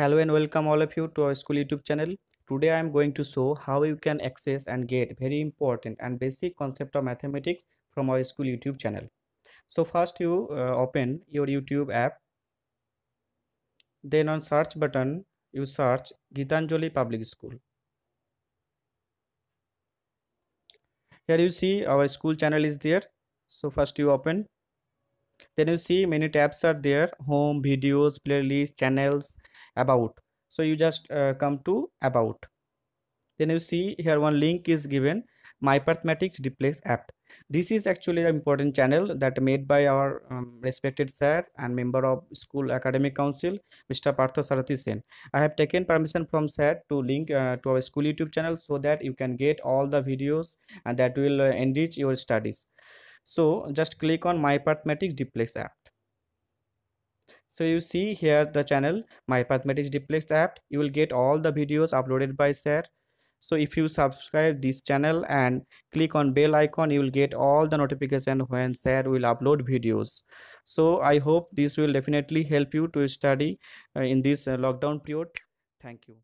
hello and welcome all of you to our school youtube channel today i am going to show how you can access and get very important and basic concept of mathematics from our school youtube channel so first you uh, open your youtube app then on search button you search gitanjali public school here you see our school channel is there so first you open then you see many tabs are there home videos playlist channels about so you just uh, come to about then you see here one link is given my mathematics duplex app this is actually an important channel that made by our um, respected sir and member of school academic council mr partho sarathi sen i have taken permission from sir to link uh, to our school youtube channel so that you can get all the videos and that will uh, enrich your studies so just click on my mathematics duplex app so you see here the channel my mathematics duplex app you will get all the videos uploaded by sir so if you subscribe this channel and click on bell icon you will get all the notification when sir will upload videos so i hope this will definitely help you to study uh, in this uh, lockdown period thank you